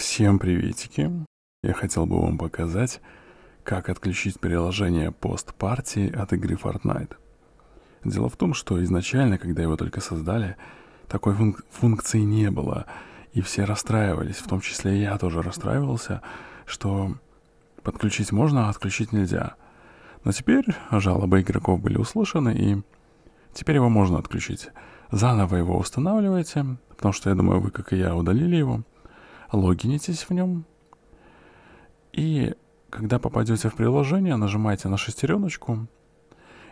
Всем приветики! Я хотел бы вам показать, как отключить приложение пост-партии от игры Fortnite. Дело в том, что изначально, когда его только создали, такой функ- функции не было, и все расстраивались, в том числе и я тоже расстраивался, что подключить можно, а отключить нельзя. Но теперь жалобы игроков были услышаны, и теперь его можно отключить. Заново его устанавливаете, потому что, я думаю, вы, как и я, удалили его — логинитесь в нем. И когда попадете в приложение, нажимаете на шестереночку.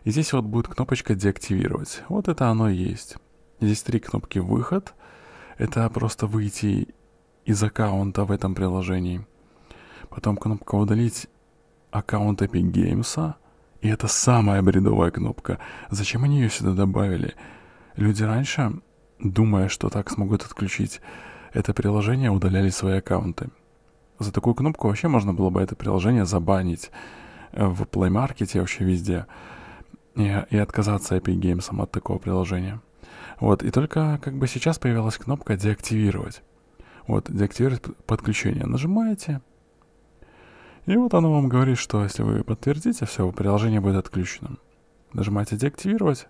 И здесь вот будет кнопочка «Деактивировать». Вот это оно и есть. Здесь три кнопки «Выход». Это просто выйти из аккаунта в этом приложении. Потом кнопка «Удалить аккаунт Epic Games». И это самая бредовая кнопка. Зачем они ее сюда добавили? Люди раньше, думая, что так смогут отключить это приложение удаляли свои аккаунты. За такую кнопку вообще можно было бы это приложение забанить э, в Play Market, вообще везде. И, и отказаться Epic Games от такого приложения. Вот, и только как бы сейчас появилась кнопка «Деактивировать». Вот, «Деактивировать подключение». Нажимаете, и вот оно вам говорит, что если вы подтвердите, все, приложение будет отключенным. Нажимаете «Деактивировать»,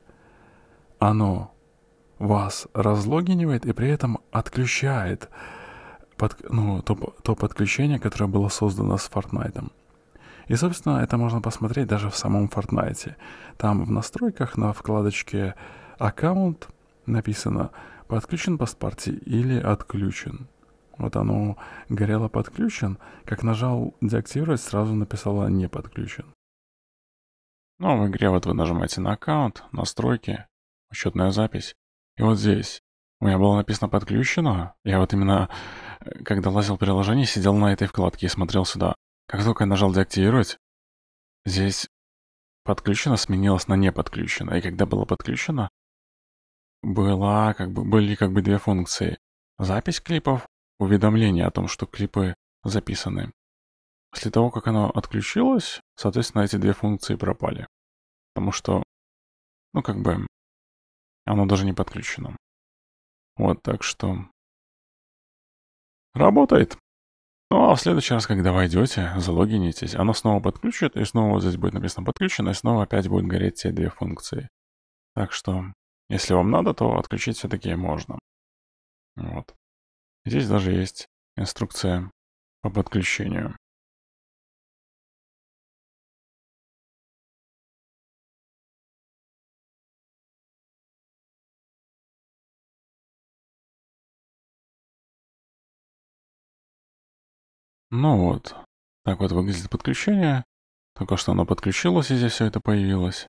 оно вас разлогинивает и при этом отключает под, ну, то, то подключение, которое было создано с Fortnite. И, собственно, это можно посмотреть даже в самом Fortnite. Там в настройках на вкладочке «Аккаунт» написано «Подключен постпарти» или «Отключен». Вот оно горело «Подключен», как нажал «Деактивировать», сразу написало «Не подключен». Ну, а в игре вот вы нажимаете на аккаунт, настройки, учетная запись, и вот здесь. У меня было написано «подключено». Я вот именно, э, когда лазил приложение, сидел на этой вкладке и смотрел сюда. Как только я нажал «Деактивировать», здесь «подключено» сменилось на «не подключено». И когда было подключено, была, как бы, были как бы две функции. Запись клипов, уведомление о том, что клипы записаны. После того, как оно отключилось, соответственно, эти две функции пропали. Потому что, ну, как бы, оно даже не подключено. Вот так что... Работает. Ну а в следующий раз, когда войдете, залогинитесь, оно снова подключит, и снова здесь будет написано подключено, и снова опять будут гореть те две функции. Так что, если вам надо, то отключить все-таки можно. Вот. Здесь даже есть инструкция по подключению. Ну вот, так вот выглядит подключение. Только что оно подключилось, и здесь все это появилось.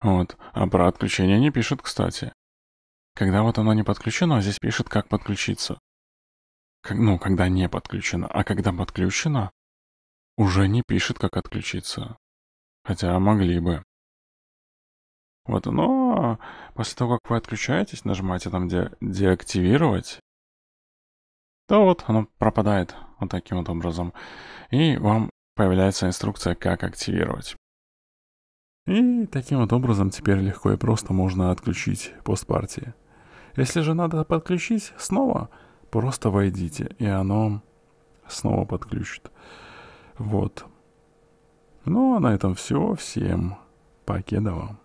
Вот, а про отключение не пишет, кстати. Когда вот оно не подключено, а здесь пишет, как подключиться. Как, ну, когда не подключено, а когда подключено, уже не пишет, как отключиться. Хотя могли бы. Вот, но после того, как вы отключаетесь, нажимаете там, где деактивировать, то вот оно пропадает вот таким вот образом. И вам появляется инструкция, как активировать. И таким вот образом теперь легко и просто можно отключить постпартии. Если же надо подключить снова, просто войдите, и оно снова подключит. Вот. Ну а на этом все. Всем покедово.